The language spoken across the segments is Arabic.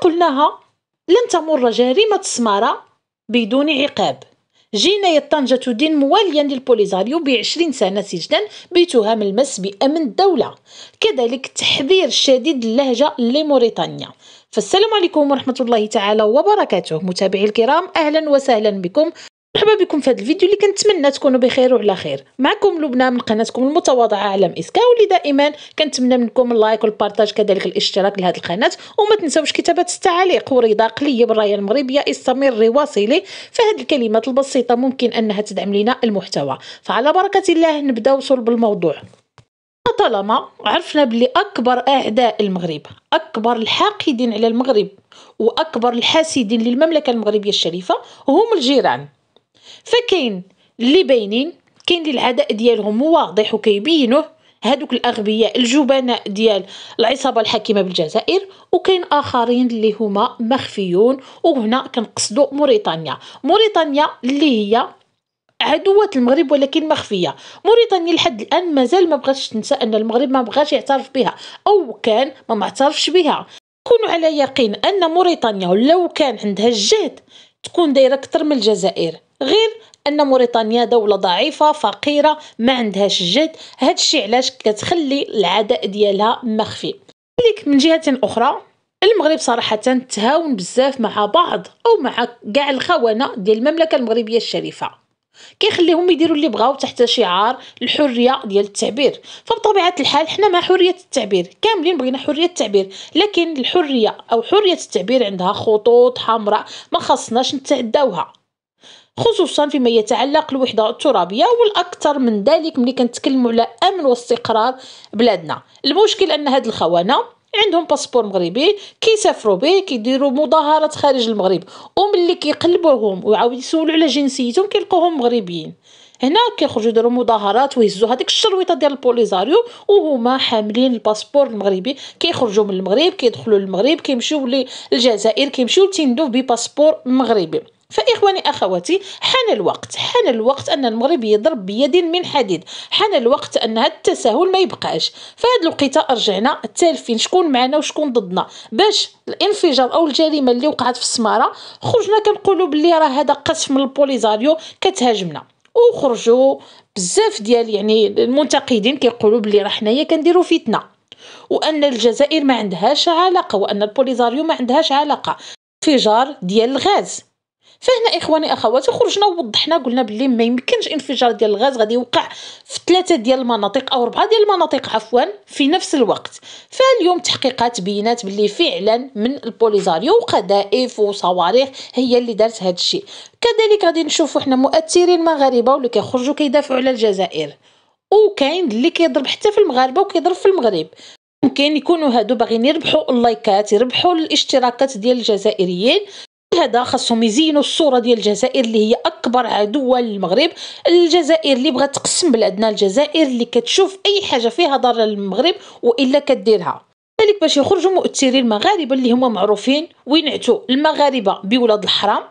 قلناها لن تمر جريمة السمارة بدون عقاب جناية طنجة تدين مواليا للبوليزاريو بعشرين سنة سجنا بتهم المس بأمن الدولة كذلك تحذير شديد اللهجة لموريتانيا فالسلام عليكم ورحمة الله تعالى وبركاته متابعي الكرام أهلا وسهلا بكم مرحبا بكم في هذا الفيديو اللي كنتمنى تكونوا بخير وعلى خير معكم لبنى من قناتكم المتواضعه عالم اسكا واللي دائما كنتمنى منكم اللايك والبارتاج كذلك الاشتراك لهذه القناه وما تنساوش كتابه التعليق ورضا قليه بالرايه المغربيه استمري واصلي فهذه الكلمات البسيطه ممكن انها تدعم لنا المحتوى فعلى بركه الله نبداو صلب الموضوع طالما عرفنا بلي اكبر اعداء المغرب اكبر الحاقدين على المغرب واكبر الحاسدين للمملكه المغربيه الشريفه هم الجيران فكاين اللي باينين كاين اللي العداء ديالهم واضح وكيبينوه هادوك الاغبياء الجبناء ديال العصابه الحاكمه بالجزائر وكاين اخرين اللي هما مخفيون وهنا كنقصدوا موريتانيا موريتانيا اللي هي عدوة المغرب ولكن مخفية موريتانيا لحد الآن مازال ما بغاتش تنسى أن المغرب ما بغاش يعترف بها أو كان ما معترفش بها كونوا على يقين أن موريتانيا لو كان عندها الجهد تكون دايرة أكثر من الجزائر غير ان موريتانيا دوله ضعيفه فقيره ما عندهاش جد هذا الشيء علاش كتخلي العداء ديالها مخفي ليك من جهه اخرى المغرب صراحة تهاون بزاف مع بعض أو مع كاع الخونة ديال المملكة المغربية الشريفة كيخليهم يديروا اللي بغاو تحت شعار الحريه ديال التعبير فبطبيعه الحال حنا مع حريه التعبير كاملين بغينا حريه التعبير لكن الحريه او حريه التعبير عندها خطوط حمراء ما خصناش نتعداوها خصوصا فيما يتعلق الوحده الترابيه والاكثر من ذلك ملي كنتكلموا على امن واستقرار بلادنا المشكل ان هاد الخونه عندهم باسبور مغربي كيسافروا به كيديروا مظاهرات خارج المغرب وملي كيقلبوهم وعاود يسولوا على جنسيتهم كيلقوهم مغربيين هنا كيخرجوا يديروا مظاهرات ويهزوا هذيك الشرويطه ديال البوليزاريو وهما حاملين الباسبور المغربي كيخرجوا من المغرب كيدخلوا للمغرب كيمشيو للجزائر كيمشيو لتندوف بباسبور مغربي فإخواني أخواتي حان الوقت حان الوقت أن المغرب يضرب بيد من حديد حان الوقت أن هذا التساهل ما يبقاش فهاد الوقيته رجعنا التالفين شكون معنا وشكون ضدنا باش الانفجار او الجريمه اللي وقعت في السماره خرجنا كنقولوا باللي راه هذا قصف من البوليزاريو كتهاجمنا وخرجوا بزاف ديال يعني المنتقدين كيقولوا بلي راه حنايا كنديروا فتنه وان الجزائر ما عندهاش علاقه وان البوليزاريو ما عندهاش علاقه انفجار ديال الغاز فهنا اخواني اخواتي خرجنا ووضحنا قلنا بلي ما يمكنش انفجار ديال الغاز غادي يوقع في ثلاثه ديال المناطق او اربعه ديال المناطق عفوا في نفس الوقت فاليوم تحقيقات بينات بلي فعلا من البوليزاريو وقذائف وصواريخ هي اللي دارت هذا الشيء كذلك غادي نشوفوا حنا مؤثرين مغاربه واللي كيخرجوا كيدافعوا على الجزائر وكاين اللي كيضرب حتى في المغاربه وكيضرب في المغرب ممكن يكونوا هادو باغيين يربحوا اللايكات يربحوا الاشتراكات ديال الجزائريين لهذا خاصهم يزينوا الصوره ديال الجزائر اللي هي اكبر عدوه للمغرب الجزائر اللي بغات تقسم بلادنا الجزائر اللي كتشوف اي حاجه فيها ضاره للمغرب والا كديرها ذلك باش يخرجوا مؤثري المغاربه اللي هما معروفين وينعتوا المغاربه بولاد الحرام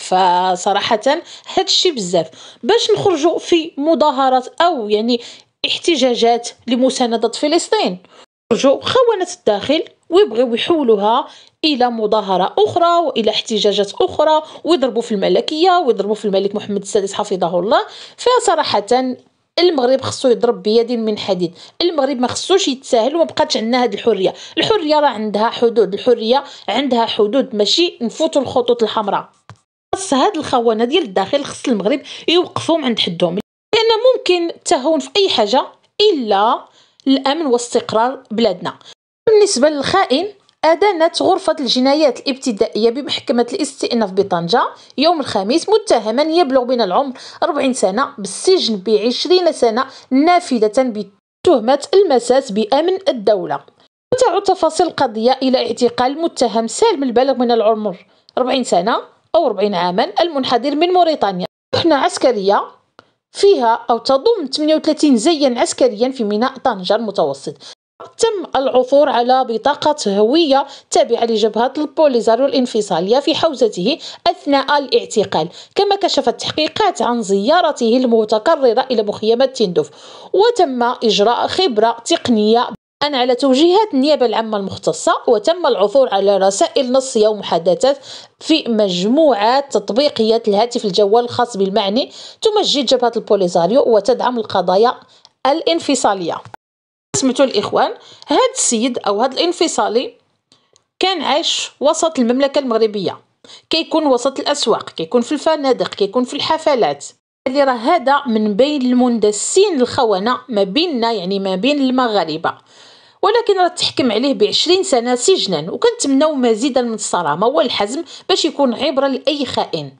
فصراحه هذا الشيء بزاف باش نخرجوا في مظاهرات او يعني احتجاجات لمساندة فلسطين خرجوا خونه الداخل ويبغيو يحولوها الى مظاهره اخرى والى احتجاجات اخرى ويضربوا في الملكيه ويضربوا في الملك محمد السادس حفظه الله فصراحه المغرب خصو يضرب بيد من حديد المغرب ما خصوش يتساهل وما بقاتش عندنا هذه الحريه الحريه راه عندها حدود الحريه عندها حدود ماشي نفوتوا الخطوط الحمراء خص هاد الخونه ديال الداخل خص المغرب يوقفهم عند حدهم لان ممكن التهاون في اي حاجه الا الامن واستقرار بلادنا بالنسبة للخائن أدانت غرفة الجنايات الابتدائية بمحكمة الاستئناف بطنجة يوم الخميس متهما يبلغ من العمر 40 سنة بالسجن بعشرين سنة نافذة بتهمة المساس بأمن الدولة وتعود تفاصيل القضية إلى اعتقال المتهم سالم البالغ من العمر 40 سنة أو 40 عاما المنحدر من موريتانيا محنة عسكرية فيها أو تضم 38 زيا عسكريا في ميناء طنجة المتوسط تم العثور على بطاقة هوية تابعة لجبهة البوليزاريو الانفصالية في حوزته أثناء الاعتقال كما كشفت تحقيقات عن زيارته المتكررة إلى مخيمات تندوف وتم إجراء خبرة تقنية الآن على توجيهات النيابة العامة المختصة وتم العثور على رسائل نصية ومحادثات في مجموعات تطبيقية الهاتف الجوال الخاص بالمعني تمجد جبهة البوليزاريو وتدعم القضايا الانفصالية سميتو الاخوان هاد السيد او هاد الانفصالي كان عايش وسط المملكه المغربيه كيكون وسط الاسواق كيكون في الفنادق كيكون في الحفلات اللي راه هذا من بين المندسين الخونه ما بيننا يعني ما بين المغاربه ولكن راه تحكم عليه بعشرين سنه سجنا وكنتمناو مزيدا من الصرامه والحزم باش يكون عبره لاي خائن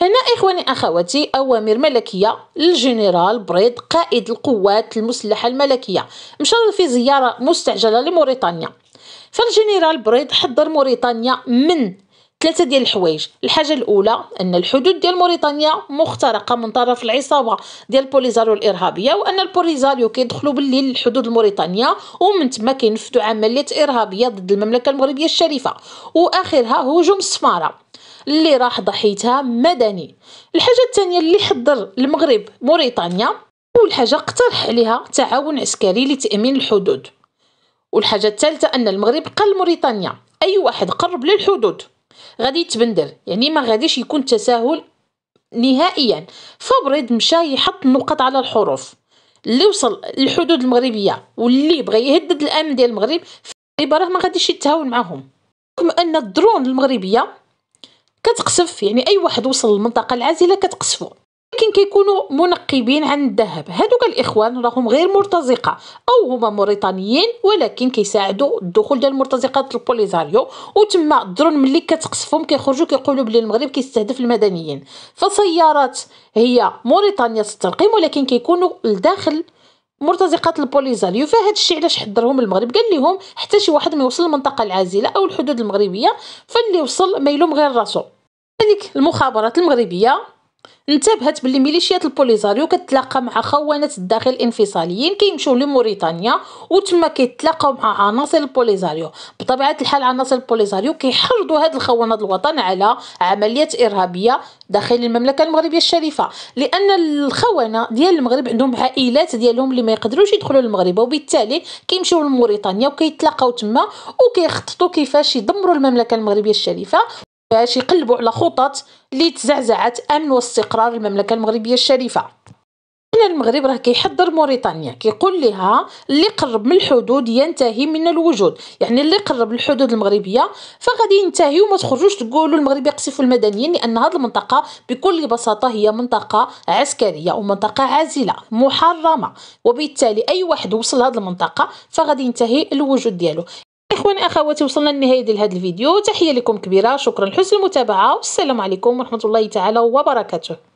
هنا إخواني أخواتي أوامر ملكية للجنرال بريد قائد القوات المسلحة الملكية مشى في زيارة مستعجلة لموريتانيا فالجنرال بريد حضر موريتانيا من ثلاثة ديال الحوايج الحاجة الأولى أن الحدود ديال موريتانيا مخترقة من طرف العصابة ديال البوليزاريو الإرهابية وأن البوليزاريو كيدخلوا بالليل الحدود الموريتانية ومن تما كينفذوا عمليات إرهابية ضد المملكة المغربية الشريفة وآخرها هجوم السفارة اللي راح ضحيتها مدني الحاجه الثانيه اللي حضر المغرب موريتانيا اول حاجه اقترح عليها تعاون عسكري لتامين الحدود والحاجه الثالثه ان المغرب قال موريتانيا اي واحد قرب للحدود غادي يتبندر يعني ما غاديش يكون تساهل نهائيا فبريد مشى يحط النقط على الحروف اللي وصل للحدود المغربيه واللي بغى يهدد الامن ديال المغرب راه ما غاديش يتهاون معاهم كما ان الدرون المغربيه كتقصف يعني اي واحد وصل للمنطقه العازله كتقصفو لكن كيكونوا منقبين عن الذهب هادوك الاخوان راهم غير مرتزقه او هما موريتانيين ولكن كيساعدوا الدخول ديال المرتزقات البوليزاريو وتما الدرون ملي كتقصفهم كيخرجوا كيقولوا بلي المغرب كيستهدف المدنيين فسيارات هي موريتانيا تسترقيم ولكن كيكونوا لداخل مرتزقات البوليزاريو فهاد الشيء علاش حضرهم المغرب قال لهم حتى شي واحد ما يوصل للمنطقه العازله او الحدود المغربيه فاللي وصل ما يلوم غير راسو هذيك المخابرات المغربيه انتبهت باللي ميليشيات البوليزاريو كتلاقى مع خوانات الداخل الانفصاليين كيمشيو لموريتانيا وتما كيتلاقاو مع عناصر البوليزاريو بطبيعه الحال عناصر البوليزاريو كيحرضوا هاد الخوانات الوطن على عمليات ارهابيه داخل المملكه المغربيه الشريفه لان الخونه ديال المغرب عندهم عائلات ديالهم اللي ما يقدروش يدخلوا للمغرب وبالتالي كيمشيو لموريتانيا وكيتلاقاو تما وكيخططوا كيفاش يدمروا المملكه المغربيه الشريفه باش يقلبوا على خطط اللي تزعزعت امن واستقرار المملكه المغربيه الشريفه هنا المغرب راه كيحضر موريتانيا كيقول لها اللي قرب من الحدود ينتهي من الوجود يعني اللي قرب الحدود المغربيه فغادي ينتهي وما تخرجوش تقولوا المغرب يقصف المدنيين لان هذه المنطقه بكل بساطه هي منطقه عسكريه ومنطقه عازله محرمه وبالتالي اي واحد وصل هذه المنطقه فغادي ينتهي الوجود ديالو اخواني اخواتي وصلنا لنهايه ديال هذا الفيديو تحيه لكم كبيره شكرا لحسن المتابعه والسلام عليكم ورحمه الله تعالى وبركاته